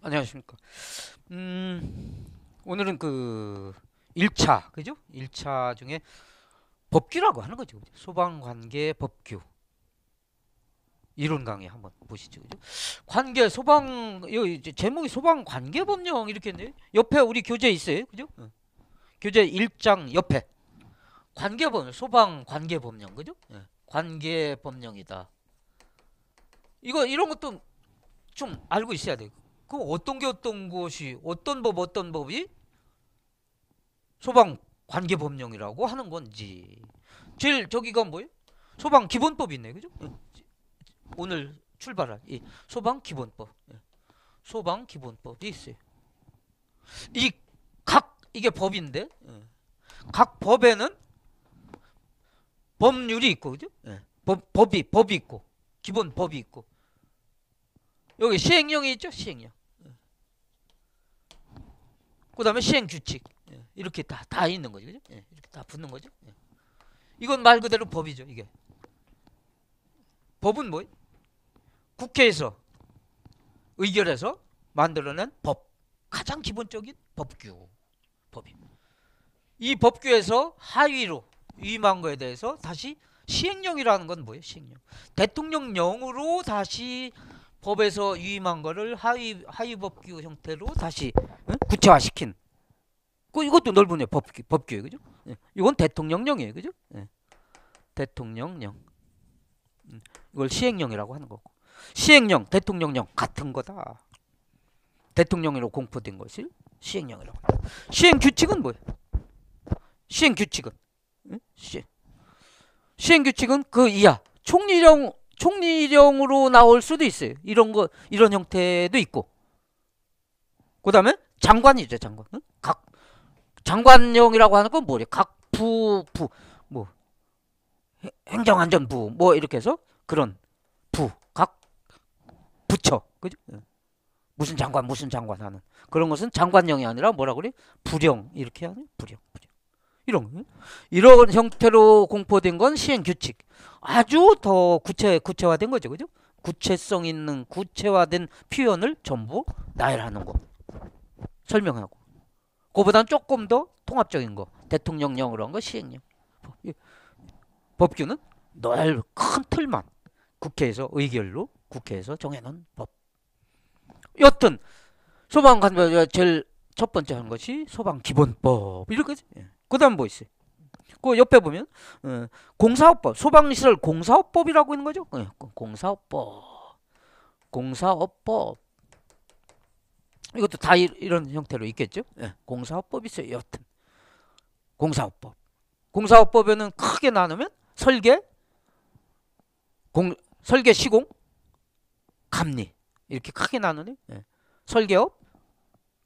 안녕하십니까. 음, 오늘은 그 1차, 그죠? 1차 중에 법규라고 하는 거죠. 소방관계 법규. 이론 강의 한번 보시죠. 그죠? 관계 소방 여기 제목이 소방 관계 법령 이렇게 있는 옆에 우리 교재 있어요. 그죠? 어. 교재 1장 옆에 관계 법령 소방 관계 법령 그죠? 예. 관계 법령이다. 이거 이런 것도 좀 알고 있어야 돼요. 그럼 어떤 게 어떤 것이 어떤 법 어떤 법이 소방 관계 법령이라고 하는 건지 제일 저기가 뭐예요? 소방 기본법이 있네 그죠? 어, 오늘 출발한 이 소방 기본법 예. 소방 기본법이 있어요. 이각 이게 법인데 예. 각 법에는 법률이 있고 그죠? 예. 법, 법이 법이 있고 기본 법이 있고 여기 시행령이 있죠 시행령 그 다음에 시행 규칙 예, 이렇게 다 다 있는 거죠, 그죠? 예, 이렇게 다 붙는 거죠. 예. 이건 말 그대로 법이죠, 이게. 법은 뭐? 국회에서 의결해서 만들어낸 법, 가장 기본적인 법규, 법이. 이 법규에서 하위로 위임한 거에 대해서 다시 시행령이라는 건 뭐예요? 시행령. 대통령령으로 다시 법에서 유임한 거를 하위 하위 법규 형태로 다시 응? 구체화시킨. 그 이것도 넓은 법 법규에 그죠? 예. 이건 대통령령이에요, 그죠? 예. 대통령령. 음. 이걸 시행령이라고 하는 거고. 시행령, 대통령령 같은 거다. 대통령으로 공포된 것을 시행령이라고. 한다. 시행 규칙은 뭐예요? 시행 규칙은 응? 시행 규칙은 그 이하 총리령 총리령으로 나올 수도 있어요. 이런 거 이런 형태도 있고. 그다음에 장관이죠, 장관. 응? 각 장관령이라고 하는 건 뭐래? 각부부 뭐 행정안전부 뭐 이렇게 해서 그런 부 각 부처 그죠? 무슨 장관 무슨 장관 하는 그런 것은 장관령이 아니라 뭐라 그래? 부령 이렇게 하는 부령. 부령. 이런 이런 형태로 공포된 건 시행 규칙. 아주 더 구체 구체화된 거죠, 그죠? 구체성 있는 구체화된 표현을 전부 나열하는 거 설명하고 그보다는 조금 더 통합적인 거 대통령령으로 한 거 시행령 법규는 넓큰 틀만 국회에서 의결로 국회에서 정해놓은 법 여튼 소방관 뭐, 제일 첫 번째 한 것이 소방기본법 이렇게 예. 그 다음 뭐 있어요? 그 옆에 보면 어, 공사업법, 소방시설 공사업법이라고 있는 거죠. 어, 공사업법, 공사업법. 이것도 다 이, 런 형태로 있겠죠. 예, 공사업법이 있어요. 여튼 공사업법. 공사업법에는 크게 나누면 설계, 공, 설계 시공, 감리 이렇게 크게 나누네 예. 설계업,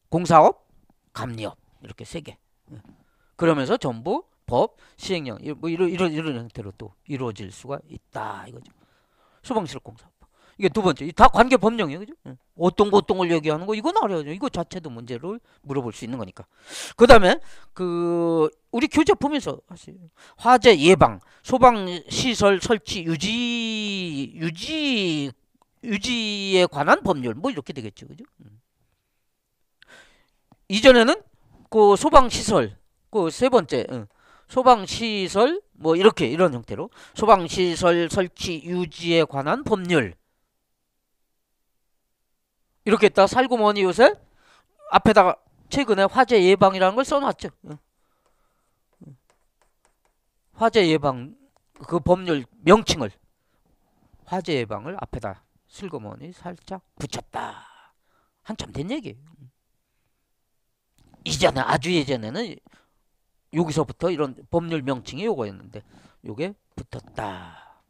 공사업, 감리업 이렇게 세 개. 예. 그러면서 전부 법, 시행령 뭐 이런 이런 이런 형태로 또 이루어질 수가 있다 이거죠. 소방실 공사법. 이게 두 번째. 다 관계 법령이에요. 그죠? 응. 어떤 거 어떤 걸 얘기하는 거 이건 어려워요 이거 자체도 문제를 물어볼 수 있는 거니까. 그다음에 그 우리 교재 품에서 하세요. 화재 예방, 소방 시설 설치 유지 유지 유지에 관한 법률 뭐 이렇게 되겠죠. 그죠? 응. 이전에는 그 소방 시설 그세 번째 응. 소방시설 뭐 이렇게 이런 형태로 소방시설 설치 유지에 관한 법률 이렇게 했딱 살구머니 요새 앞에다가 최근에 화재 예방이라는 걸 써놨죠. 응. 화재 예방 그 법률 명칭을 화재 예방을 앞에다 슬그머니 살짝 붙였다. 한참 된 얘기예요. 이전에 아주 예전에는 여기서부터 이런 법률 명칭이 요거였는데 요게 붙었다.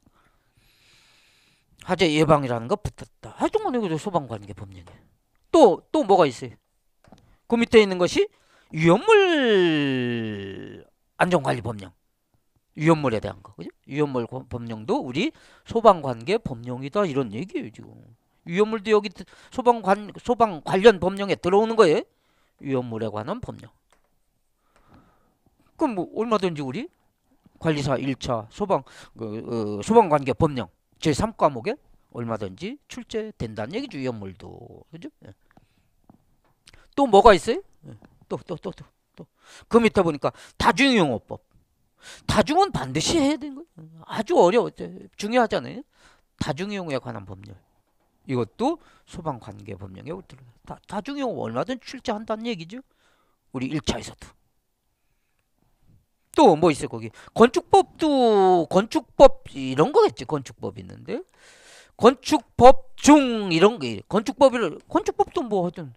화재 예방이라는 거 붙었다. 하여튼간 이거 소방관계 법령에. 또, 또 뭐가 있어요? 그 밑에 있는 것이 위험물 안전관리 법령. 위험물에 대한 거. 그죠? 위험물 법령도 우리 소방관계 법령이다. 이런 얘기예요, 지금. 위험물도 여기 소방관, 소방 관련 법령에 들어오는 거예요. 위험물에 관한 법령. 그럼 뭐 얼마든지 우리 관리사 1차 소방 그, 어, 소방관계 법령 제3과목에 얼마든지 출제된다는 얘기죠. 위험물도. 그죠? 예. 또 뭐가 있어요? 예. 또또 또 또 또 그 밑에 보니까 다중용어법. 다중은 반드시 해야 되는 거예요. 아주 어려워. 중요하잖아요. 다중용어에 관한 법률. 이것도 소방관계 법령에 들어. 다 다중용어 얼마든 출제한다는 얘기죠. 우리 1차에서도. 또뭐 있어 거기 건축법도 건축법 이런 거겠지 건축법 있는데 건축법 중 이런 게 건축법을 건축법도 뭐 하든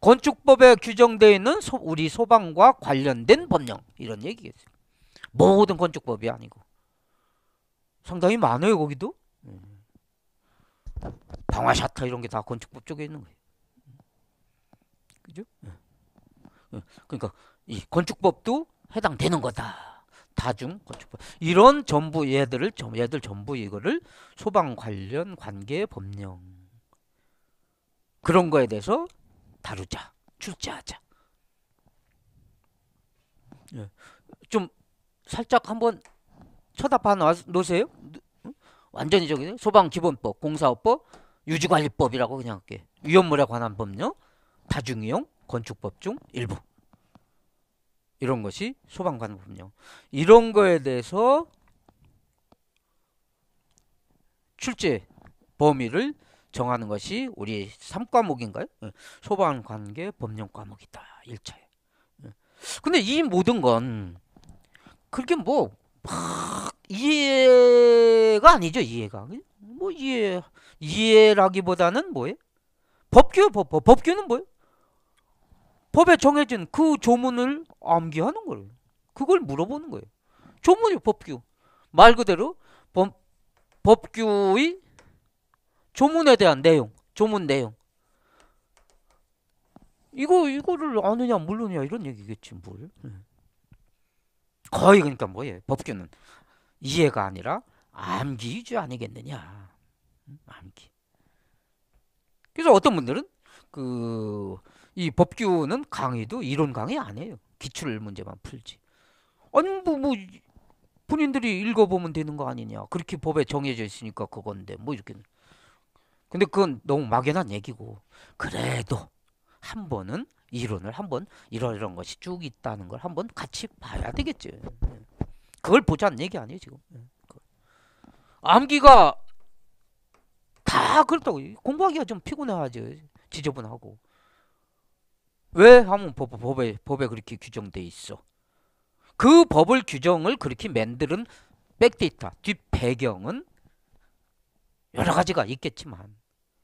건축법에 규정되어 있는 소, 우리 소방과 관련된 법령 이런 얘기겠어요. 모든 건축법이 아니고 상당히 많아요 거기도 음. 방화 샤터 이런 게 다 건축법 쪽에 있는 거예요. 그죠? 음. 그러니까 이 건축법도 해당되는 거다. 다중 건축법 이런 전부 얘들을 얘들 전부 이거를 소방 관련 관계 법령 그런 거에 대해서 다루자 출제하자 예. 좀 살짝 한번 쳐다봐 놓으세요 완전히 저기 소방기본법 공사업법 유지관리법이라고 그냥 할게 위험물에 관한 법령 다중이용 건축법 중 일부 이런 것이 소방관 법령. 이런 거에 대해서 출제 범위를 정하는 것이 우리 3과목인가요? 예. 소방관계 법령 과목이다. 1차에. 예. 근데 이 모든 건 그렇게 뭐 막 이해가 아니죠 이해가 뭐 이해 이해라기보다는 뭐예요 법규 법, 법, 규는 뭐예요 법에 정해진 그 조문을 암기하는 거예요. 그걸 물어보는 거예요. 조문이 법규. 말 그대로 법, 법규의 조문에 대한 내용, 조문 내용. 이거 이거를 아느냐 물느냐 이런 얘기겠지 뭘. 거의 그러니까 뭐예요? 법규는 이해가 아니라 암기 위주 아니겠느냐. 암기. 그래서 어떤 분들은 그이 법규는 강의도 이론 강의 아니에요. 기출 문제만 풀지. 아니 뭐, 뭐 본인들이 읽어보면 되는 거 아니냐. 그렇게 법에 정해져 있으니까 그건데 뭐 이렇게. 근데 그건 너무 막연한 얘기고 그래도 한 번은 이론을 한 번 이런 이런 것이 쭉 있다는 걸 한 번 같이 봐야 되겠지. 그걸 보자는 얘기 아니에요 지금. 예, 암기가 다 그렇다고 공부하기가 좀 피곤해하죠. 지저분하고 왜 하면 법, 법에 법에 그렇게 규정돼 있어. 그 법을 규정을 그렇게 만드는 백데이터 뒷 배경은 여러 가지가 있겠지만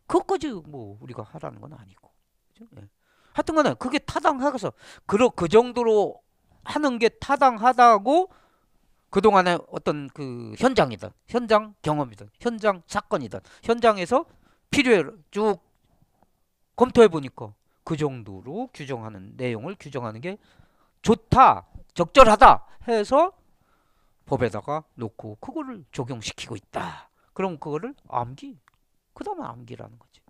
그것까지 뭐 우리가 하라는 건 아니고. 예. 하여튼간에 그게 타당하서 그러 그 정도로 하는 게 타당하다고 그동안에 어떤 그 현장이든 현장 경험이든 현장 사건이든 현장에서 필요해 쭉 검토해 보니까 그 정도로 규정하는 내용을 규정하는 게 좋다 적절하다 해서 법에다가 놓고 그거를 적용시키고 있다 그럼 그거를 암기 그 다음에 암기라는 거지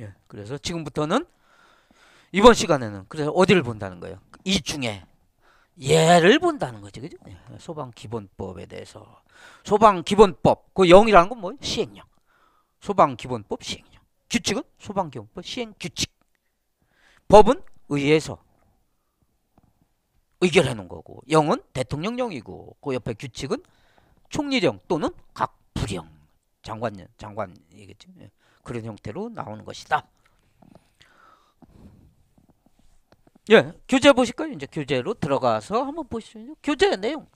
예 그래서 지금부터는 이번 시간에는 그래서 어디를 본다는 거예요 이 중에 예를 본다는 거지 그죠 예, 소방기본법에 대해서 소방기본법 그 영이라는 건 뭐예요 시행령 소방기본법 시행 규칙은 소방기본법 뭐 시행 규칙. 법은 의회에서 의결해 놓은 거고 영은 대통령령이고 그 옆에 규칙은 총리령 또는 각 부령 장관 장관이겠죠. 예. 그런 형태로 나오는 것이다. 예, 교재 보실까요? 이제 교재로 들어가서 한번 보시죠. 교재 내용.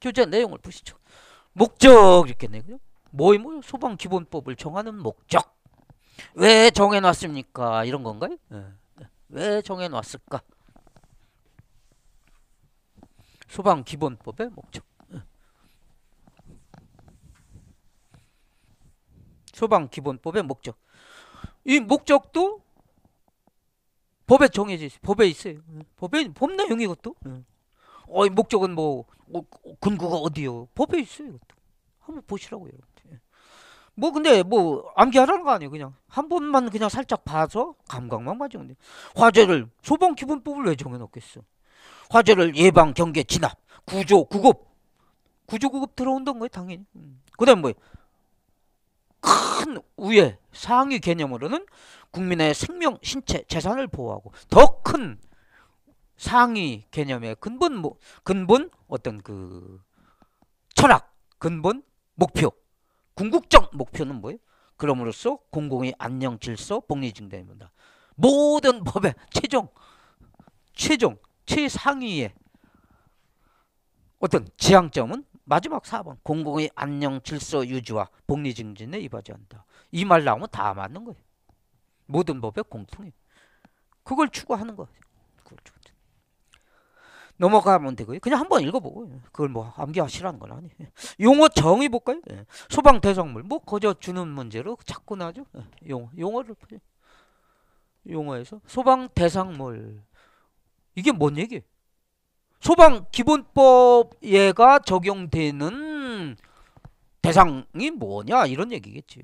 교재 내용을 보시죠. 목적 이렇게 내고요. 모임 뭐, 소방 기본법을 정하는 목적 왜 정해놨습니까? 이런 건가요? 네. 왜 정해놨을까? 소방 기본법의 목적 예. 소방 기본법의 목적 이 목적도 법에 정해져 있어요. 법에 있어요. 법에 법 내용 이것도. 예. 어, 이 목적은 뭐 근거가 어, 어디요? 법에 있어요. 이것도. 한번 보시라고요. 뭐 근데 뭐 암기하라는 거 아니에요 그냥 한 번만 그냥 살짝 봐서 감각만 가지면 돼 화제를 소방 기본법을 왜 정해놓겠어 화재를 예방 경계 진압 구조 구급 구조 구급 들어온던 거예요 당연히 음. 그다음 뭐큰 우회 상위 개념으로는 국민의 생명 신체 재산을 보호하고 더 큰 상위 개념의 근본 뭐 근본 어떤 그 철학 근본 목표 궁극적 목표는 뭐예요? 그럼으로써 공공의 안녕 질서 복리 증대입니다. 모든 법의 최종 최종 최상위의 어떤 지향점은 마지막 4번 공공의 안녕 질서 유지와 복리 증진에 이바지한다. 이 말 나오면 다 맞는 거예요. 모든 법의 공통이 그걸 추구하는 거예요. 넘어가면 되고요. 그냥 한번 읽어보고 그걸 뭐 암기하시라는 건 아니에요. 용어 정의 볼까요? 예. 소방 대상물뭐 거저 주는 문제로 자꾸 나죠. 예. 용어 용어를 용어에서 소방 대상물 이게 뭔 얘기예요? 소방 기본법에가 적용되는 대상이 뭐냐 이런 얘기겠지.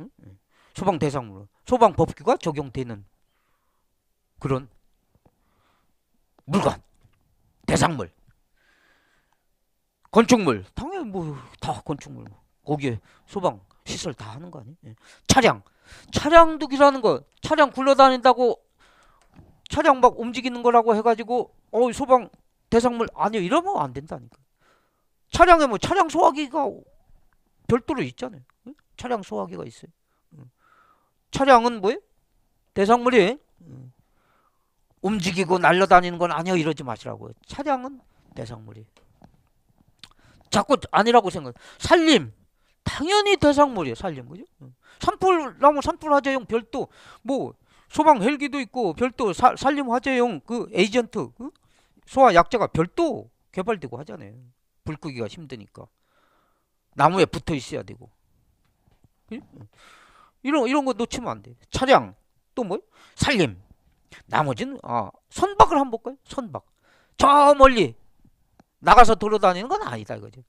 예. 소방 대상물 소방 법규가 적용되는 그런 물건. 대상물. 건축물. 당연히 뭐 다 건축물. 거기에 소방 시설 다 하는 거 아니에요? 예. 차량. 차량도 기하는 거. 차량 굴러다닌다고 차량 막 움직이는 거라고 해 가지고 어 소방 대상물 아니요. 이러면 안 된다니까. 차량에 뭐 차량 소화기가 별도로 있잖아요. 차량 소화기가 있어요. 차량은 뭐예요? 대상물이 움직이고 날려다니는 건 아니요 이러지 마시라고요. 차량은 대상물이. 자꾸 아니라고 생각. 살림 당연히 대상물이에요. 살림 그죠? 산불 나무 산불 화재용 별도 뭐 소방 헬기도 있고 별도 사, 산림 화재용 그 에이전트 그 소화 약재가 별도 개발되고 하잖아요. 불 끄기가 힘드니까 나무에 붙어 있어야 되고 이런 이런 거 놓치면 안 돼. 차량 또 뭐? 살림 나머지는 아, 어, 선박을 한번 볼까요? 선박. 저 멀리 나가서 돌아다니는 건 아니다 이거지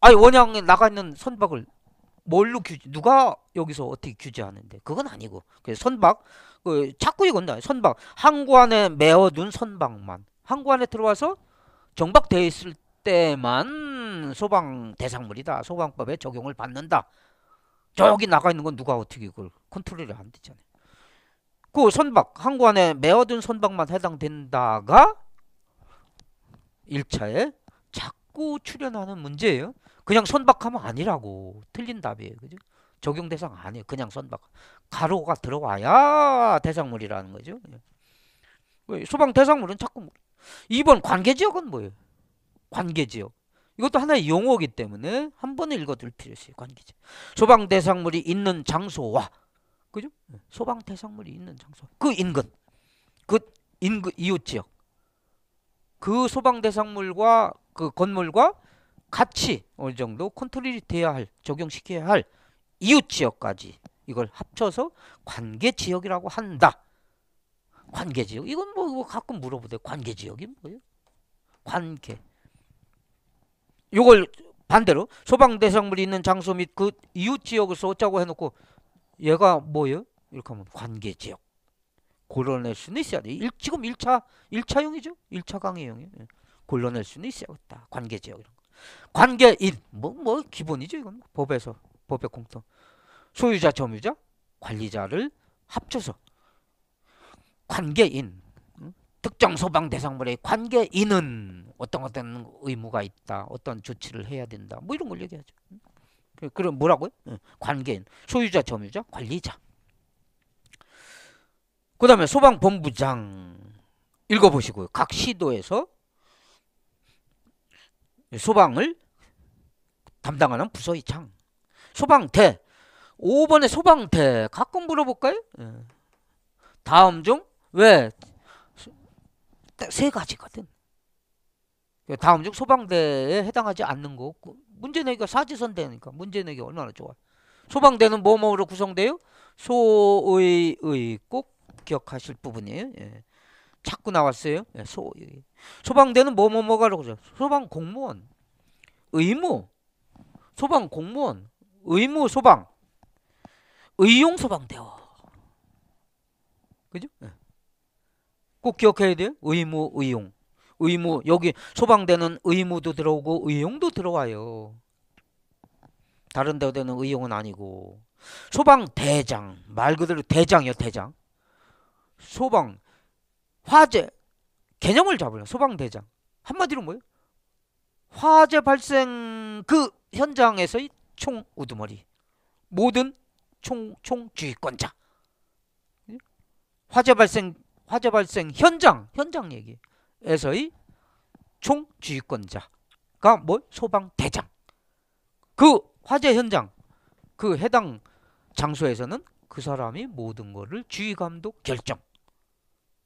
아니 원양에 나가 있는 선박을 뭘로 규제 누가 여기서 어떻게 규제하는데 그건 아니고 그래서 선박 그 자꾸 이건다 선박 항구안에 메어둔 선박만 항구안에 들어와서 정박돼 있을 때만 소방 대상물이다 소방법에 적용을 받는다 저기 나가 있는 건 누가 어떻게 그걸 컨트롤을 안 되잖아요 그 선박 한 관에 메어든 선박만 해당된다가 1차에 자꾸 출현하는 문제예요. 그냥 선박하면 아니라고 틀린 답이에요. 그죠? 적용 대상 아니에요. 그냥 선박. 가로가 들어와야 대상물이라는 거죠. 예. 소방 대상물은 자꾸 2번 뭐, 관계 지역은 뭐예요? 관계 지역. 이것도 하나의 용어이기 때문에 한 번에 읽어둘 필요 있어요. 관계 지역. 소방 대상물이 있는 장소와 그죠? 소방 대상물이 있는 장소. 그 인근. 그 인근 이웃 지역. 그 소방 대상물과 그 건물과 같이 어느 정도 컨트롤이 돼야 할, 적용시켜야 할 이웃 지역까지 이걸 합쳐서 관계 지역이라고 한다. 관계 지역. 이건 뭐 이거 뭐 가끔 물어보대. 관계 지역이 뭐예요? 관계. 요걸 반대로 소방 대상물이 있는 장소 및 그 이웃 지역을 쏘자고 해놓고 얘가 뭐예요? 이렇게 하면 관계지역. 골라낼 수는 있어야 돼. 일, 지금 1차, 1차용이죠 1차 강의용이에요 예. 골라낼 수는 있어야겠다. 관계지역 이런 거. 관계인. 뭐, 뭐, 기본이죠, 이건. 법에서. 법의 공통. 소유자, 점유자, 관리자를 합쳐서. 관계인. 특정 소방 대상물의 관계인은 어떤 어떤 의무가 있다. 어떤 조치를 해야 된다. 뭐 이런 걸 얘기하죠. 응? 그, 그럼 뭐라고요? 예, 관계인, 소유자, 점유자, 관리자. 그 다음에 소방본부장 읽어보시고요. 각 시도에서 소방을 담당하는 부서의장. 소방대. 5번에 소방대. 가끔 물어볼까요? 예. 다음 중, 왜? 세 가지거든. 그 다음 중 소방대에 해당하지 않는 거고, 문제내기가 사지선다니까 문제내기 얼마나 좋아 소방대는 뭐뭐로 구성돼요? 소의 의꼭 기억하실 부분이에요 예. 자꾸 나왔어요 예, 소의 소방대는 뭐 뭐뭐가로 그죠? 소방공무원 의무 소방공무원 의무 소방 의용 소방대원 그죠? 예. 꼭 기억해야 돼요 의무 의용 의무 여기 소방대는 의무도 들어오고 의용도 들어와요. 다른 대대는 의용은 아니고 소방대장 말 그대로 대장이요 대장 소방 화재 개념을 잡으려 소방대장 한마디로 뭐예요? 화재 발생 그 현장에서의 총 우두머리 모든 총 총 주의권자 예? 화재 발생 화재 발생 현장 현장 얘기 에서의 총지휘권자가 뭐 소방대장 그 화재 현장 그 해당 장소에서는 그 사람이 모든 거를 지휘감독 결정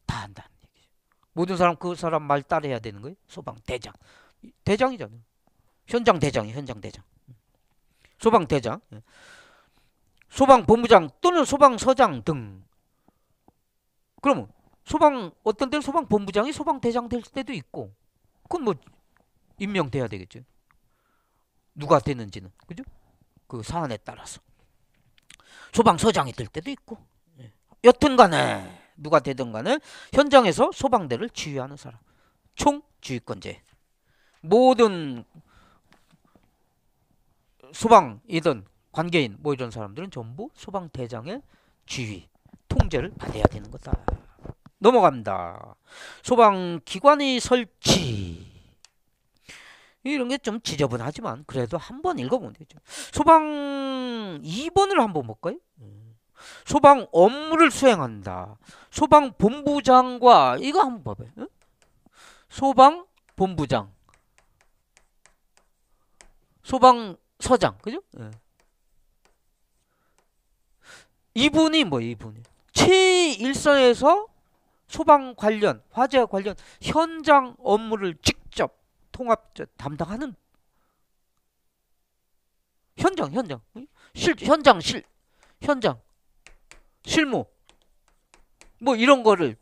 다 한다는 얘기죠. 모든 사람 그 사람 말 따라야 되는 거예요. 소방대장 대장이잖아요. 현장 대장이 현장 대장 소방 대장 예. 소방 본부장 또는 소방 서장 등 그러면 소방 어떤 때는 소방 본부장이 소방 대장 될 때도 있고 그건 뭐 임명돼야 되겠죠. 누가 되는지는 그죠? 그 사안에 따라서 소방서장이 될 때도 있고 예. 여튼간에 누가 되든 간에 현장에서 소방대를 지휘하는 사람 총 지휘권제 모든 소방이든 관계인 뭐 이런 사람들은 전부 소방대장의 지휘 통제를 받아야 되는 거다. 넘어갑니다. 소방기관의 설치 이런 게 좀 지저분하지만 그래도 한 번 읽어보면 되죠. 소방 2번을 한 번 볼까요? 소방 업무를 수행한다. 소방 본부장과 이거 한 번 봐봐요. 응? 소방 본부장, 소방 서장, 그죠? 네. 이분이 뭐 이분이 최일선에서 소방 관련, 화재 관련 현장 업무를 직접 통합 담당하는 현장, 현장, 실, 현장, 실, 현장, 실무 뭐 이런 거를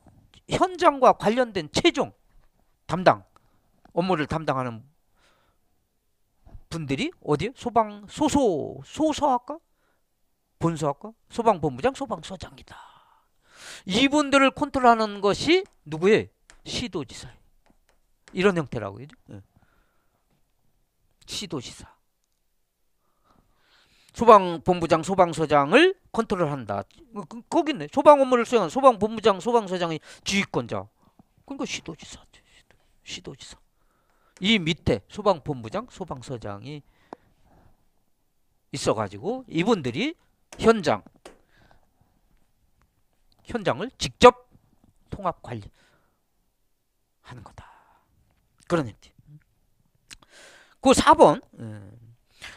현장과 관련된 최종 담당 업무를 담당하는 분들이 어디에 소방 소소 소소학과본소학과 소방본부장 소방소장이다 네. 이분들을 컨트롤하는 것이 누구의 시도지사 이런 형태라고 그죠? 네. 시도지사 소방본부장, 소방서장을 컨트롤한다. 그, 그, 거기 있네. 소방 업무를 수행하는 소방본부장, 소방서장이 지휘권자. 그러니까 시도지사, 시도, 지사이 밑에 소방본부장, 소방서장이 있어가지고 이분들이 현장 현장을 직접 통합 관리하는 거다. 그런 형태. 그 4번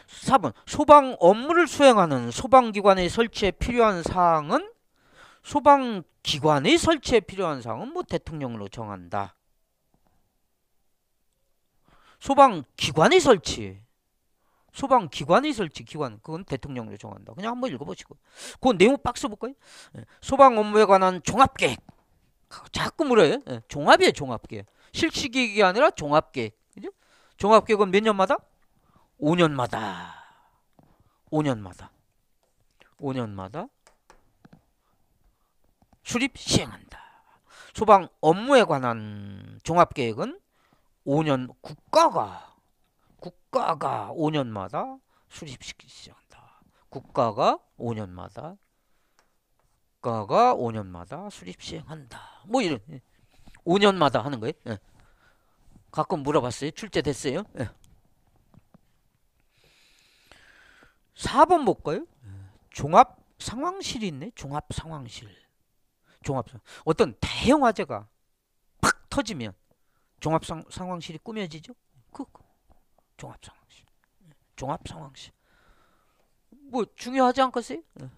4번 예, 소방 업무를 수행하는 소방기관의 설치에 필요한 사항은 소방기관의 설치에 필요한 사항은 뭐 대통령으로 정한다. 소방기관의 설치 소방 기관의 설치 기관 그건 대통령이로 정한다. 그냥 한번 읽어보시고. 그 내용 박스 볼까요? 예. 소방 업무에 관한 종합계획. 자꾸 물어요. 예. 종합이에요, 종합계획. 실시계획이 아니라 종합계획. 그죠? 종합계획은 몇 년마다? 5년마다. 5년마다. 5년마다 수립 시행한다. 소방 업무에 관한 종합계획은 5년 국가가 국가가 5년마다 수립시키기 시작한다. 국가가 5년마다 국가가 5년마다 수립 시행한다. 뭐 이런 5년마다 예. 하는 거예요. 예. 가끔 물어봤어요. 출제됐어요. 예. 4번 볼까요? 종합 상황실이 있네. 종합 상황실. 종합 어떤 대형 화재가 팍 터지면 종합 상황실이 꾸며지죠. 그, 그 종합상황실종합상황실뭐 중요하지 않겠어요? 예.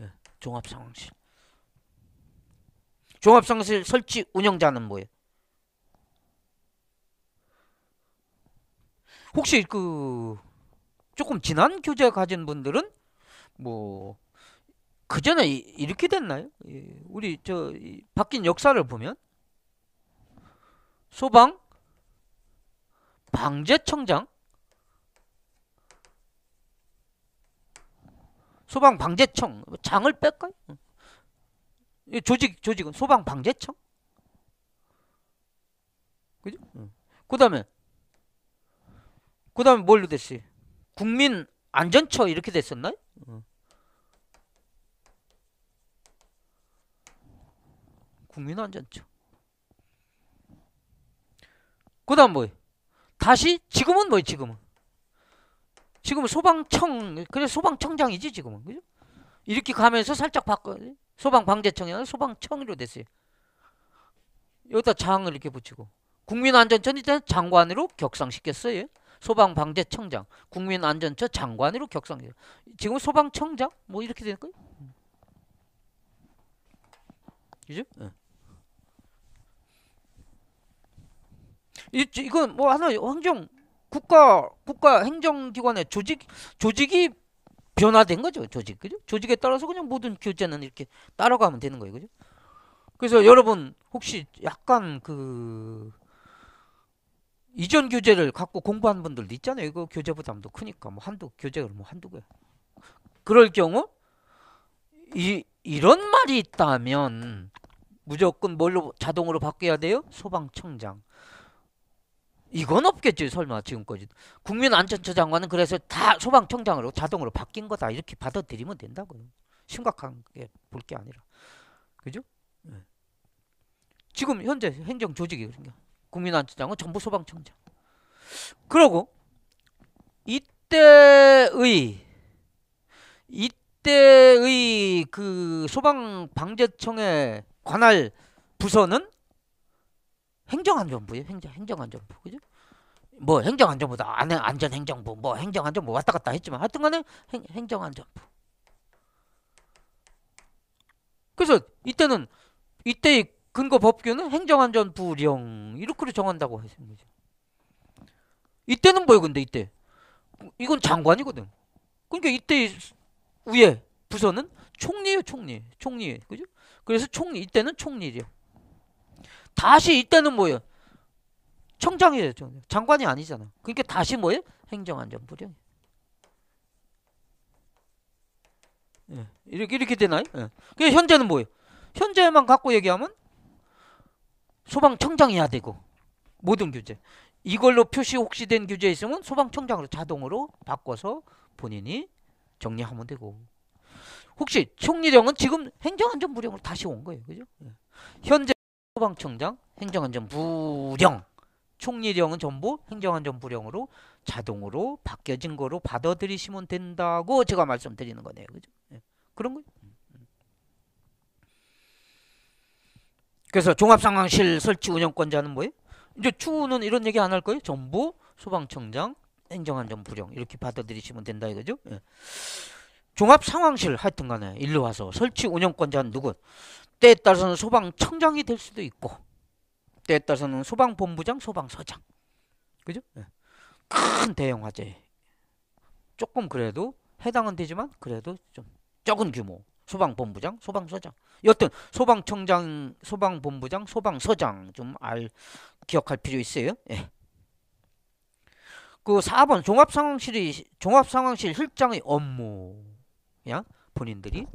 예 종합상황실. 종합상실 황 설치 운영자는 뭐예요? 혹시 그 조금 지난 교재 가진 분들은 뭐 그전에 이렇게 됐나요? 예, 우리 저 바뀐 역사를 보면 소방 방재청장 소방 방재청 뭐 장을 뺄까요? 조직 조직은 소방 방재청 그죠? 응. 그다음에 그다음에 뭘로 됐지? 국민 안전처 이렇게 됐었나요? 응. 국민 안전처 그 다음 뭐예요? 다시 지금은 뭐예요? 지금은 지금은 소방청 그래 소방청장이지 지금은 그죠? 이렇게 가면서 살짝 바꿔 소방방재청이 아니라 소방청으로 됐어요. 여기다 장을 이렇게 붙이고 국민안전처는 장관으로 격상시켰어요. 소방방재청장, 국민안전처 장관으로 격상. 지금 소방청장 뭐 이렇게 되는 거예요. 그죠? 네. 이, 이건 뭐 하나 행정 국가 국가 행정기관의 조직 조직이 변화된 거죠 조직 그죠 조직에 따라서 그냥 모든 교재는 이렇게 따라가면 되는 거예요 그죠 그래서 여러분 혹시 약간 그 이전 교재를 갖고 공부한 분들 있잖아요 이거 교재 부담도 크니까 뭐 한두 교재를뭐 한두 개 그럴 경우 이 이런 말이 있다면 무조건 뭘로 자동으로 바뀌어야 돼요 소방청장 이건 없겠지 설마 지금까지 국민 안전처 장관은 그래서 다 소방청장으로 자동으로 바뀐 거다 이렇게 받아들이면 된다고요 심각한 게 볼 게 아니라 그죠? 네. 지금 현재 행정 조직이 그러니까 국민 안전장은 처 전부 소방청장 그러고 이때의 이때의 그 소방방재청에 관할 부서는 행정안전부예요. 행정 행정안전부 그죠? 뭐행정안전부다 안에 안전행정부 뭐 행정안전부 왔다 갔다 했지만 하여튼간에 행, 행정안전부. 그래서 이때는 이때의 근거 법규는 행정안전부령 이렇게 정한다고 했시는 거죠. 이때는 뭐예요, 근데 이때 이건 장관이거든. 그러니까 이때 위에 부서는 총리예요, 총리, 총리, 그죠? 그래서 총리 이때는 총리령. 다시 이때는 뭐예요? 청장이에요. 장관이 아니잖아. 그러니까 다시 뭐예요? 행정안전부령. 예. 이렇게 이렇게 되나요? 예. 그 현재는 뭐예요? 현재만 갖고 얘기하면 소방청장이야 되고 모든 규제 이걸로 표시 혹시 된 규제 있으면 소방청장으로 자동으로 바꿔서 본인이 정리하면 되고 혹시 총리령은 지금 행정안전부령으로 다시 온 거예요, 그죠? 예. 현재 소방청장, 행정안전부령, 총리령은 전부 행정안전부령으로 자동으로 바뀌어진 거로 받아들이시면 된다고 제가 말씀드리는 거네요. 그죠? 예. 그런 거예요. 음, 음. 그래서 종합상황실 설치 운영권자는 뭐예요? 이제 추후는 이런 얘기 안 할 거예요. 전부 소방청장, 행정안전부령 이렇게 받아들이시면 된다 이거죠. 예. 종합상황실 하여튼간에 일로 와서 설치 운영권자는 누군? 때에 따라서는 소방청장이 될 수도 있고 때에 따라서는 소방본부장, 소방서장 그죠? 예. 큰 대형 화재 조금 그래도 해당은 되지만 그래도 좀 적은 규모 소방본부장, 소방서장 여튼 소방청장, 소방본부장, 소방서장 좀 알 기억할 필요 있어요. 예. 그 4번 종합상황실이 종합상황실 실장의 업무 야 본인들이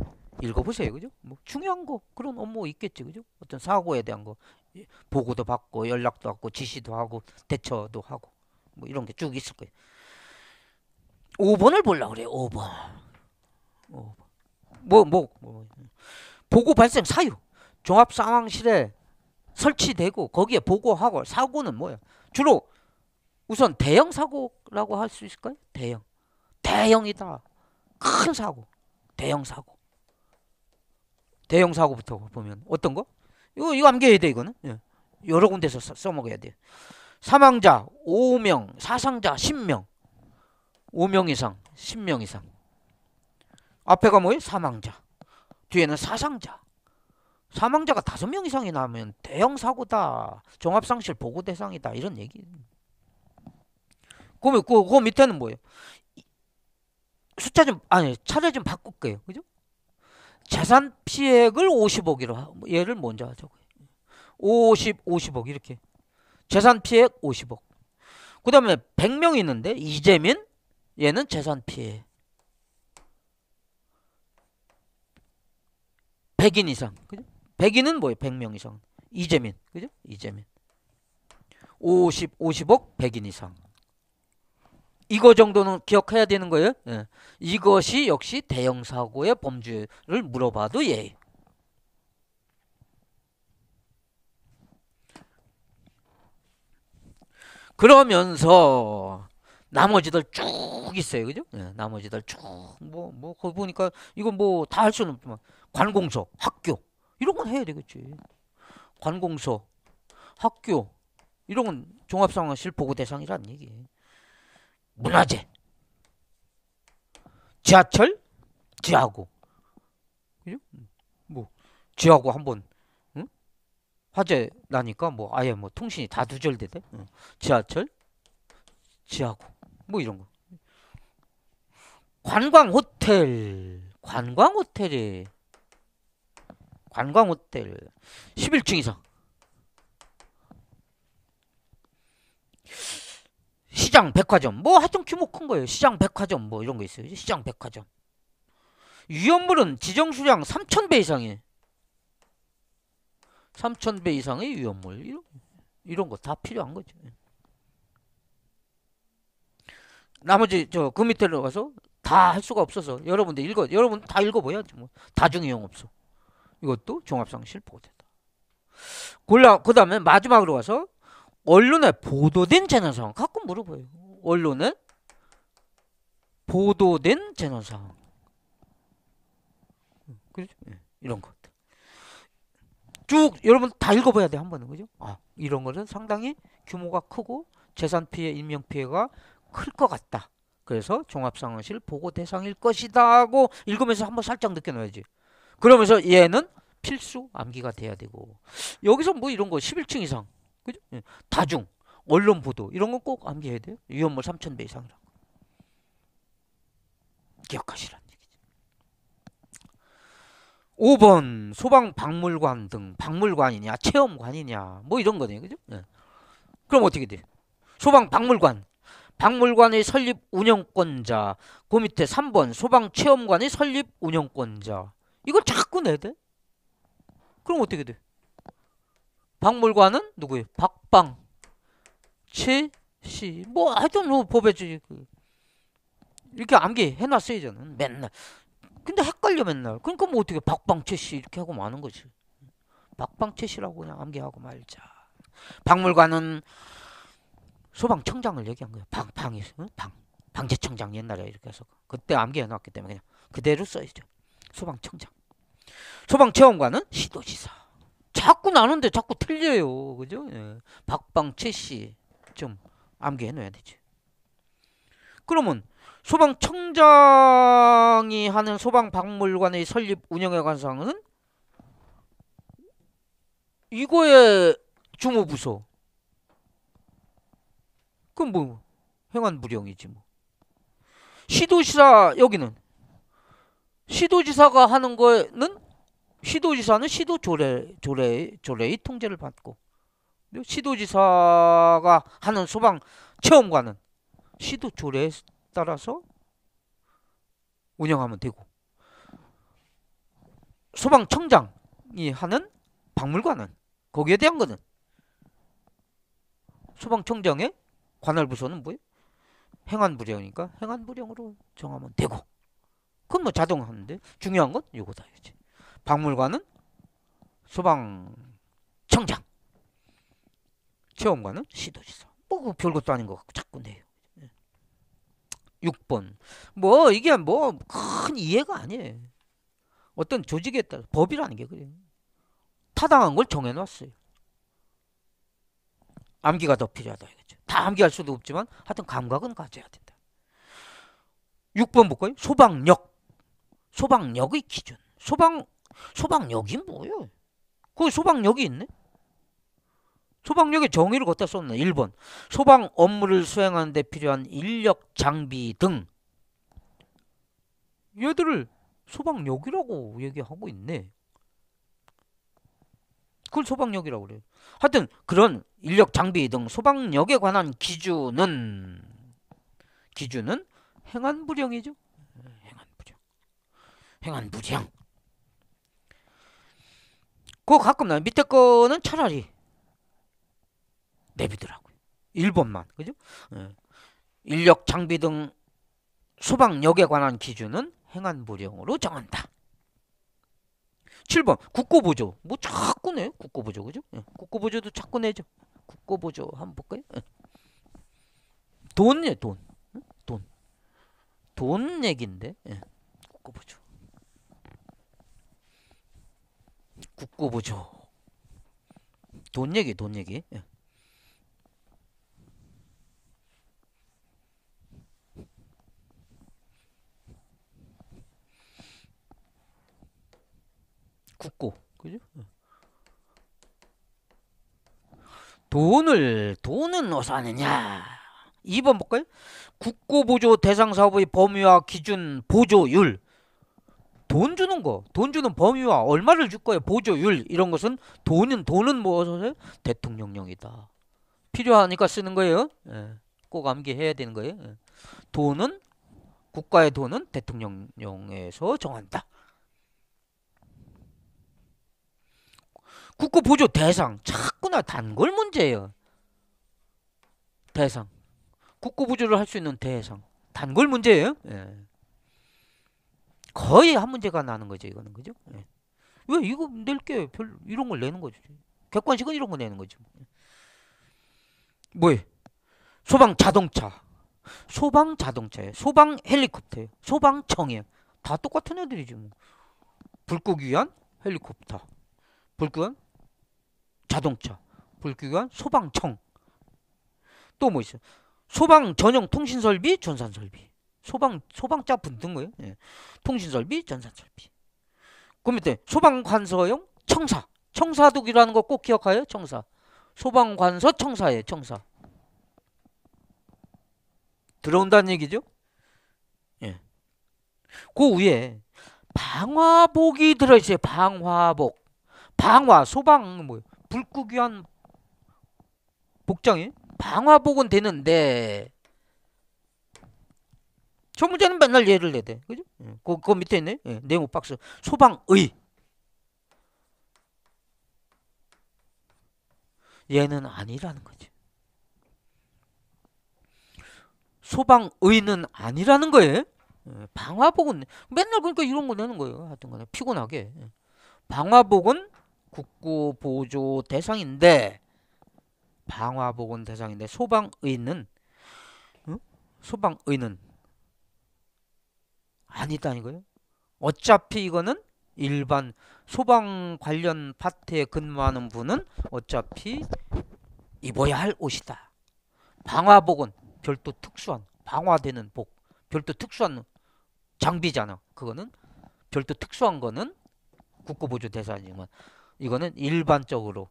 읽어보세요. 그죠? 뭐 중요한 거 그런 업무 있겠지. 그죠? 어떤 사고에 대한 거 예, 보고도 받고 연락도 받고 지시도 하고 대처도 하고 뭐 이런 게 쭉 있을 거예요. 5번을 보려 그래요. 5번. 5번. 뭐, 뭐, 뭐, 뭐. 보고 발생 사유. 종합 상황실에 설치되고 거기에 보고하고 사고는 뭐야? 주로 우선 대형 사고라고 할 수 있을까요? 대형. 대형이다. 큰 사고. 대형 사고. 대형 사고부터 보면 어떤 거? 이거 이거 암기해야 돼 이거는. 예. 여러 군데서 써, 써 먹어야 돼. 사망자 5명, 사상자 10명. 5명 이상, 10명 이상. 앞에가 뭐예요? 사망자. 뒤에는 사상자. 사망자가 5명 이상이 나면 대형 사고다. 종합상실 보고 대상이다. 이런 얘기. 그, 그, 그 밑에는 뭐예요? 숫자 좀 아니 차례 좀 바꿀게요. 그죠? 재산 피해액을 50억이라 뭐 얘를 먼저 하죠 50, 50억 이렇게 재산 피해액 50억 그 다음에 100명 있는데 이재민 얘는 재산 피해 100인 이상 그죠? 100인은 뭐예요? 100명 이상 이재민 그죠? 이재민 50, 50억 100인 이상 이거 정도는 기억해야 되는 거예요. 예. 이것이 역시 대형 사고의 범죄를 물어봐도 예. 그러면서 나머지들 쭉 있어요, 그죠? 예, 나머지들 쭉뭐뭐 뭐거 보니까 이건 뭐다 할 수는 없지만 관공서, 학교 이런 건 해야 되겠지. 관공서, 학교 이런 건 종합상황 실보고 대상이란 얘기예요. 문화재. 지하철? 지하고. 그죠? 뭐, 지하고 한번, 응? 화재 나니까 뭐 아예 뭐 통신이 다 두절되대. 응. 지하철? 지하고. 뭐 이런 거. 관광 호텔. 관광 호텔이 관광 호텔 11층 이상 시장 백화점 뭐 하여튼 규모 큰 거예요. 시장 백화점 뭐 이런 거 있어요. 시장 백화점. 위험물은 지정 수량 3,000배 이상이 3,000배 이상의 위험물 이런, 이런 거 다 필요한 거죠. 나머지 저 그 밑에로 가서 다 할 수가 없어서 여러분들 읽어 여러분 다 읽어봐야지 뭐 다중이용 없어 이것도 종합상 실보호대다 골라 그 다음에 마지막으로 가서 언론에 보도된 재난상황 가끔 물어봐요. 언론에 보도된 재난상황. 그렇죠? 예, 이런 것. 들쭉 여러분 다 읽어봐야 돼한 번은 그죠? 아 이런 것은 상당히 규모가 크고 재산 피해, 인명 피해가 클 것 같다. 그래서 종합상황실 보고 대상일 것이다 하고 읽으면서 한번 살짝 느껴놔야지. 그러면서 얘는 필수 암기가 돼야 되고 여기서 뭐 이런 거 11층 이상 그죠? 예. 다중, 언론 보도 이런 건 꼭 암기해야 돼요. 위험물 3,000배 이상이라고. 기억하시라 얘기죠. 5번 소방 박물관 등 박물관이냐 체험관이냐 뭐 이런 거네요. 그죠? 네. 그럼 어떻게 돼 소방 박물관 박물관의 설립 운영권자 그 밑에 3번 소방체험관의 설립 운영권자 이걸 자꾸 내야 돼? 그럼 어떻게 돼? 박물관은 누구예요? 박방 최씨 뭐 하여튼 뭐 법에지 그, 이렇게 암기해놨어요 저는 맨날 근데 헷갈려 맨날 그러니까 뭐 어떻게 박방 최씨 이렇게 하고 마는 거지 박방 최씨라고 그냥 암기하고 말자 박물관은 소방청장을 얘기한 거예요 방, 방이 방 방재청장 옛날에 이렇게 해서 그때 암기해놨기 때문에 그냥 그대로 써야죠 소방청장 소방체험관은 시도지사 자꾸 나는데 자꾸 틀려요. 그죠? 예. 박방 최씨 좀 암기해 놓아야 되지 그러면 소방청장이 하는 소방박물관의 설립 운영에 관한 사항은 이거의 주무부서 그럼 뭐 행안부령이지 뭐 시도지사 여기는 시도지사가 하는 거는 시도지사는 시도 조례 조례 조례의 통제를 받고 시도지사가 하는 소방 체험관은 시도 조례에 따라서 운영하면 되고 소방청장이 하는 박물관은 거기에 대한 거는 소방청장의 관할 부서는 뭐예요? 행안부령이니까 행안부령으로 정하면 되고 그건 뭐 자동하는데 중요한 건이거다 이제. 박물관은 소방청장. 체험관은 시도지사. 뭐그 별것도 아닌 것 같고 자꾸 내요. 6번. 예. 뭐 이게 뭐 큰 이해가 아니에요. 어떤 조직에 따라 법이라는 게 그래요. 타당한 걸 정해놨어요. 암기가 더 필요하다 이거죠. 다 암기할 수도 없지만 하여튼 감각은 가져야 된다. 6번 볼까요? 뭐 소방력. 소방력의 기준. 소방 소방역이 뭐야? 거기 소방역이 있네? 소방력의 정의를 갖다 썼네. 1번. 소방 업무를 수행하는 데 필요한 인력, 장비 등 얘들을 소방력이라고 얘기하고 있네. 그걸 소방력이라고 그래요. 하여튼 그런 인력, 장비 등 소방력에 관한 기준은 기준은 행안부령이죠. 행안부령. 행안부령. 그거 가끔 나요. 밑에 거는 차라리 내비더라고요. 1번만. 그죠? 예. 인력, 장비 등 소방력에 관한 기준은 행안부령으로 정한다. 7번 국고보조. 뭐 자꾸 내요. 국고보조. 그죠? 예. 국고보조도 자꾸 내죠. 국고보조 한번 볼까요? 예. 돈이에요. 돈. 돈. 돈 얘긴데. 국고보조. 국고부조. 돈 얘기, 돈 얘기. 예. 국고, 그죠? 예. 돈을 돈은 어디서 하느냐? 2번 볼까요? 국고보조 대상 사업의 범위와 기준 보조율 돈 주는 거, 돈 주는 범위와 얼마를 줄 거예요, 보조율 이런 것은 돈은 돈은 무엇을 뭐, 대통령령이다. 필요하니까 쓰는 거예요. 예. 꼭 암기해야 되는 거예요. 예. 돈은 국가의 돈은 대통령령에서 정한다. 국고 보조 대상 자꾸나 단골 문제예요. 대상 국고 보조를 할 수 있는 대상 단골 문제예요. 예. 거의 한 문제가 나는 거죠 이거는 그죠? 예. 왜 이거 낼 게별 이런 걸 내는 거죠. 객관식은 이런 거 내는 거죠. 뭐예? 소방 자동차, 소방 자동차예요. 소방 헬리콥터예요. 소방 청이에요. 다 똑같은 애들이죠. 뭐. 불구기한 헬리콥터, 불구한 자동차, 불구한 소방청. 또 뭐 있어? 소방 전용 통신 설비, 전산 설비. 소방 소방차 붙는 거예요. 예. 통신 설비, 전산 설비. 그 밑에 소방 관서용 청사. 청사독이라는 거 꼭 기억하여 청사. 소방 관서 청사예요, 청사. 들어온다는 얘기죠? 예. 그 위에 방화복이 들어 있어요. 방화복. 방화 소방 뭐 불구기한 복장이 방화복은 되는데 조문제는 맨날 예를 내대. 그죠? 그, 그 밑에 있네. 예, 네모 박스. 소방의. 얘는 아니라는 거지. 소방의는 아니라는 거예요. 방화복은 맨날 그러니까 이런 거 내는 거예요. 하여튼 간에 피곤하게. 예. 방화복은 국고 보조 대상인데 방화복은 대상인데 소방의는 소방의는 아니다는 거예요. 어차피 이거는 일반 소방 관련 파트에 근무하는 분은 어차피 입어야 할 옷이다. 방화복은 별도 특수한 방화되는 복, 별도 특수한 장비잖아. 그거는 별도 특수한 거는 국고보조 대사지만 이거는 일반적으로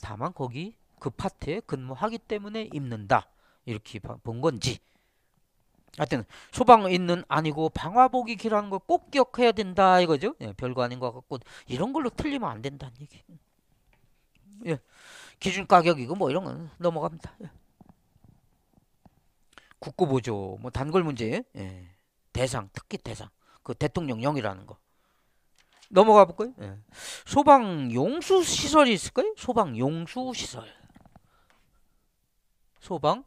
다만 거기 그 파트에 근무하기 때문에 입는다. 이렇게 본 건지 하여튼 소방 있는 아니고 방화복이 길라는 걸꼭 기억해야 된다 이거죠. 예, 별거 아닌 것 같고 이런 걸로 틀리면 안 된다는 얘기. 예, 기준 가격이고 뭐 이런 건 넘어갑니다. 예. 국고보조, 뭐 단골 문제, 예. 대상, 특히 대상, 그 대통령령이라는 거. 넘어가 볼까요? 예. 소방 용수 시설이 있을까요? 소방 용수 시설. 소방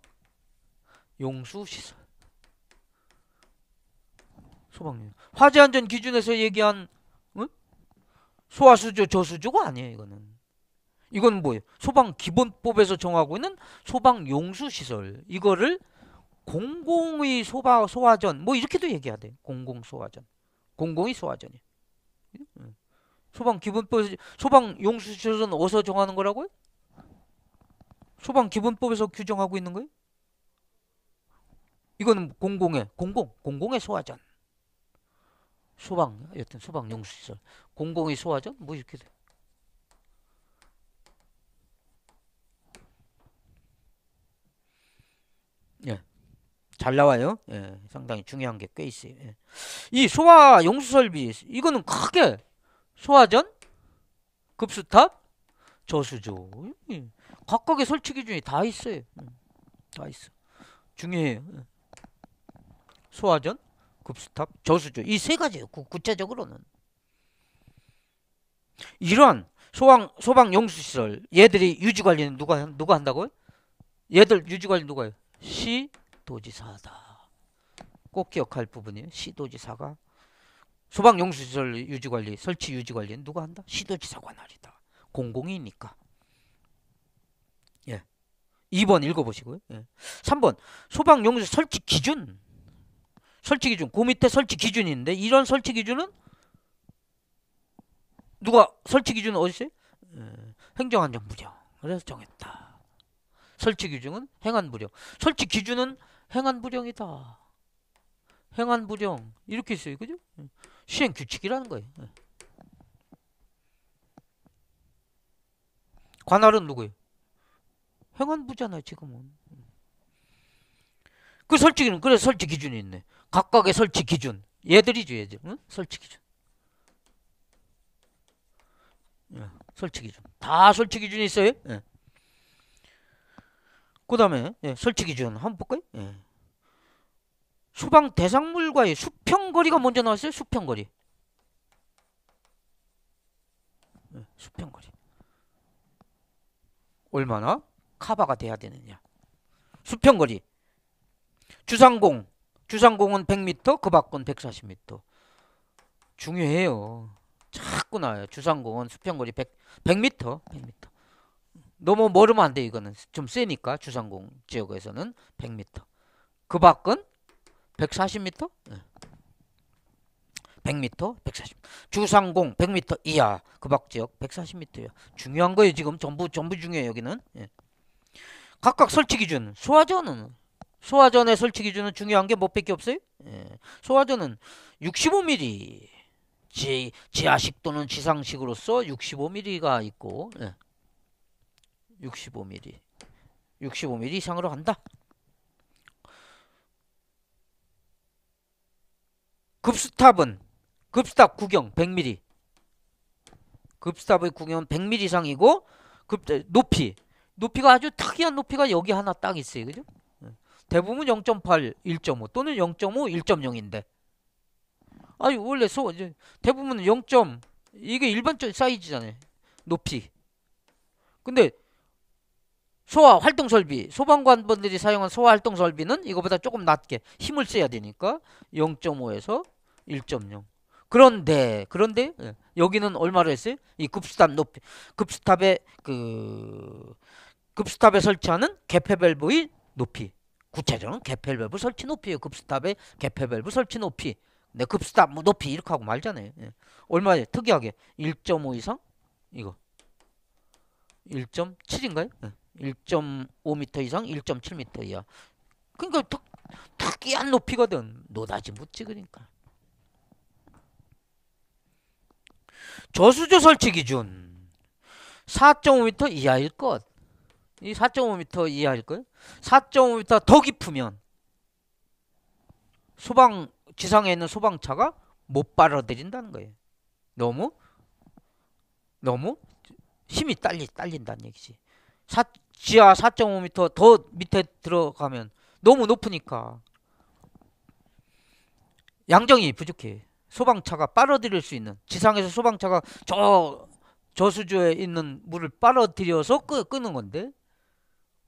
용수 시설. 소방용 화재안전 기준에서 얘기한 응? 소화수조 저수조가 아니에요 이거는 이건 뭐예요 소방 기본법에서 정하고 있는 소방 용수 시설 이거를 공공의 소바 소화전 뭐 이렇게도 얘기해야 돼 공공 소화전 공공의 소화전이 응? 소방 기본법 에서 소방 용수 시설은 어디서 정하는 거라고요 소방 기본법에서 규정하고 있는 거예요 이거는 공공의 공공 공공의 소화전 소방, 여튼 소방 용수시설. 공공의 소화전? 뭐 이렇게 돼. 예. 잘 나와요. 예. 상당히 중요한 게 꽤 있어요. 예. 이 소화 용수설비, 이거는 크게 소화전, 급수탑, 저수조. 예. 각각의 설치 기준이 다 있어요. 음, 다 있어. 중요해요. 예. 소화전, 급수탑, 저수조 이세 가지예요. 구체적으로는 구 이런 소방 소방 용수 시설 얘들이 유지 관리는 누가 누가 한다고요? 얘들 유지 관리 누가 해요? 시도지사다. 꼭 기억할 부분이에요. 시도지사가 소방 용수 시설 유지 관리, 설치 유지 관리는 누가 한다? 시도지사 관할이다. 공공이니까. 예. 2번 읽어 보시고요. 예. 3번 소방 용수 설치 기준 설치 기준 그 밑에 설치 기준이 있는데 이런 설치 기준은 누가 설치 기준은 어디 있어요? 행정안전부령 그래서 정했다 설치 기준은 행안부령 설치 기준은 행안부령이다 행안부령 이렇게 있어요 그죠? 시행규칙이라는 거예요 예. 관할은 누구예요? 행안부잖아요 지금은 그 설치기는 그래 설치 기준이 있네 각각의 설치 기준. 얘들이죠, 얘들. 응? 설치 기준. 예, 설치 기준. 다 설치 기준이 있어요. 예. 그 다음에 예, 설치 기준 한번 볼까요? 예. 소방 대상물과의 수평거리가 먼저 나왔어요. 수평거리. 예, 수평거리. 얼마나 카바가 돼야 되느냐. 수평거리. 주상공 주상공은 100m, 그 밖은 140m. 중요해요. 자꾸 나와요. 주상공은 수평거리 100, 100m, 100m. 너무 멀으면 안 돼, 이거는. 좀 세니까, 주상공 지역에서는 100m. 그 밖은 140m? 네. 100m, 140m. 주상공 100m 이하, 그 밖 지역 1 4 0 m 요 중요한 거예요, 지금. 전부, 전부 중요해요, 여기는. 예. 각각 설치 기준. 소화전은 소화전의 설치 기준은 중요한 게 뭐밖에 없어요? 예. 소화전은 65mm 지, 지하식 또는 지상식으로서 65mm가 있고 예. 65mm 65mm 이상으로 간다 급스탑은 급스탑 구경 100mm 급스탑의 구경은 100mm 이상이고 급 높이 높이가 아주 특이한 높이가 여기 하나 딱 있어요 그죠? 대부분 0.8, 1.5 또는 0.5, 1.0인데 아니 원래 소 대부분은 0. 이게 일반적 사이즈잖아요. 높이. 근데 소화 활동 설비, 소방관분들이 사용한 소화 활동 설비는 이거보다 조금 낮게 힘을 써야 되니까 0.5에서 1.0. 그런데 그런데 예, 여기는 얼마로 했어요? 이급수탑 높이 급수탑에그급수탑에 설치하는 개폐 밸브의 높이 구체적으로 는 개폐 밸브 설치 높이에요. 급스탑에 개폐 밸브 설치 높이. 내 급스탑 뭐 높이 이렇게 하고 말잖아요. 예. 얼마에 특이하게 1.5 이상 이거 1.7인가요? 예. 1.5m 이상 1.7m 이하. 그러니까 특, 특이한 높이거든. 노다지 못 찍으니까. 그러니까. 저수조 설치 기준 4.5m 이하일 것. 이 4.5m 이해하일요 4.5m 더 깊으면 소방 지상에 있는 소방차가 못 빨아들인다는 거예요. 너무 너무 힘이 딸리 딸린다는 얘기지. 사, 지하 4.5m 더 밑에 들어가면 너무 높으니까 양정이 부족해. 소방차가 빨아들일 수 있는 지상에서 소방차가 저 저수조에 있는 물을 빨아들여서 끄, 끄는 건데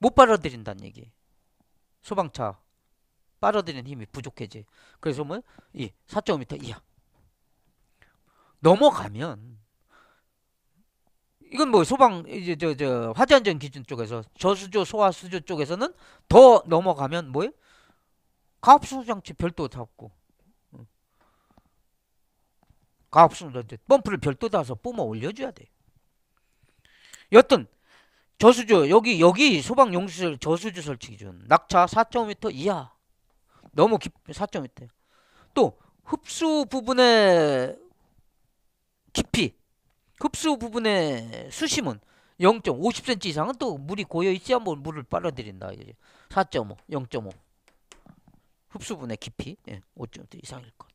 못 빨아들인다는 얘기. 소방차 빨아들이는 힘이 부족해지. 그래서 뭐 이 4.5m 이하 넘어가면 이건 뭐 소방 이제 저 저 화재 안전 기준 쪽에서 저수조 소화수조 쪽에서는 더 넘어가면 뭐예 가압수소 장치 별도 잡고 가압수소 장치 펌프를 별도 다서 뿜어 올려줘야 돼. 여튼 저수조 여기 여기 소방 용수설 저수조 설치 기준 낙차 4.5m 이하 너무 깊 4.5m 또 흡수 부분의 깊이 흡수 부분의 수심은 0.50cm 이상은 또 물이 고여 있지 한번 뭐 물을 빨아들인다 4.5 0.5 흡수분의 깊이 예, 5.5 이상일 것.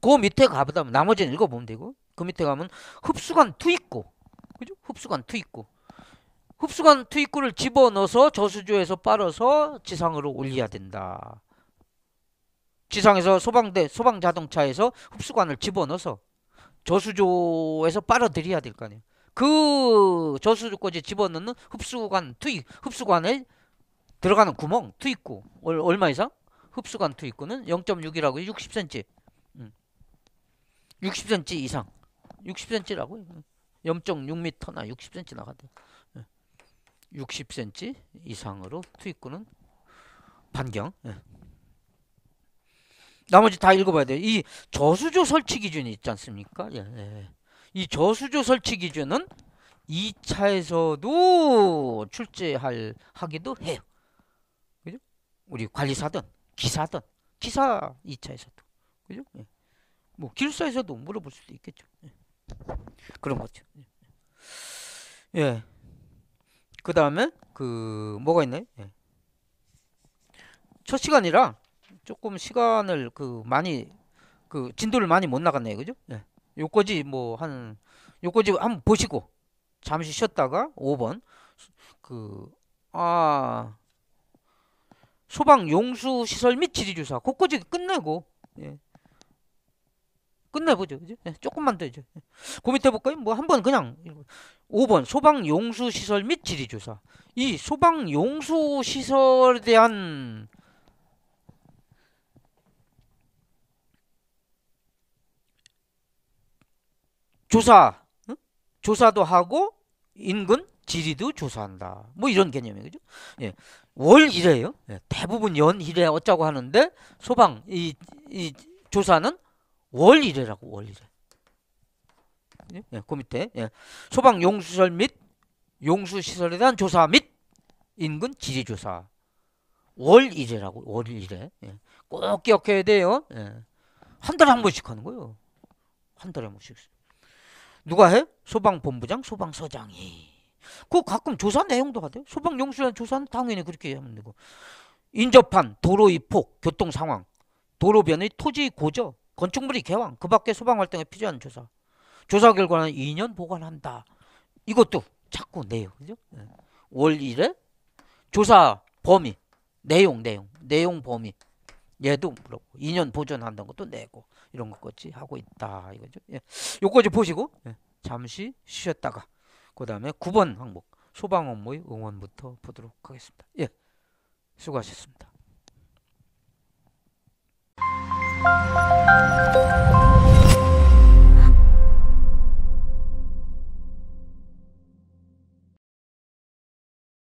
그 밑에 가보다 나머지는 읽어보면 되고 그 밑에 가면 흡수관 투 있고 그죠? 흡수관 투 있고 흡수관 투입구를 집어넣어서 저수조에서 빨아서 지상으로 올려야 된다. 지상에서 소방대 소방 자동차에서 흡수관을 집어넣어서 저수조에서 빨아들여야 될 거 아니에요. 그 저수조까지 집어넣는 흡수관 투입 흡수관을 들어가는 구멍 투입구 얼마 이상? 흡수관 투입구는 0.6이라고 60cm. 음. 60cm 이상. 60cm라고 요 0.6m나 60cm 나가대. 60cm 이상으로 투입구는 반경. 예. 나머지 다 읽어봐야 돼요. 이 저수조 설치 기준이 있지 않습니까? 예, 예. 이 저수조 설치 기준은 2차에서도 출제할 하기도 해요. 그죠? 우리 관리사든 기사든 기사 2차에서도 그죠? 예. 뭐 기술사에서도 물어볼 수도 있겠죠. 예. 그런 거죠. 예. 그 다음에 그 뭐가 있네 예. 첫 시간이라 조금 시간을 그 많이 그 진도를 많이 못 나갔네요 그죠 예. 요거지 뭐 한 요거지 한번 보시고 잠시 쉬었다가 5번 그 아 소방 용수 시설 및 지리주사 곳곳이 끝내고 예. 끝내보죠. 그죠? 예, 조금만 더 이제. 그 밑에 볼까요? 뭐한번 그냥 5번 소방 용수 시설 및 지리 조사. 이 소방 용수 시설에 대한 조사 응? 조사도 하고 인근 지리도 조사한다. 뭐 이런 개념이죠 예. 월일회요 예. 대부분 연일회 어쩌고 하는데 소방 이, 이 조사는 월일이라고 월일에. 네? 예, 그 밑에 예. 소방 용수설 및 용수시설에 대한 조사 및 인근 지리조사 월일이라고 월일에 예. 꼭 기억해야 돼요. 예. 한 달에 한 번씩 하는 거요한 달에 한 번씩. 누가 해? 소방본부장, 소방서장이. 그 가끔 조사 내용도 하대요. 소방용수단 조사는 당연히 그렇게 하면 되고. 인접한 도로 입폭, 교통 상황, 도로변의 토지 고저, 건축물이 개방그 밖에 소방활동에 필요한 조사 조사 결과는 2년 보관한다 이것도 자꾸 내요 그죠? 네. 월 1회 조사 범위 내용 내용 내용 범위 얘도 물어보고 2년 보존한다는 것도 내고 이런 것까지 하고 있다 이거죠 예. 요까지 보시고 예. 잠시 쉬셨다가 그 다음에 9번 항목 소방 업무의 응원부터 보도록 하겠습니다 예 수고하셨습니다 Thank you.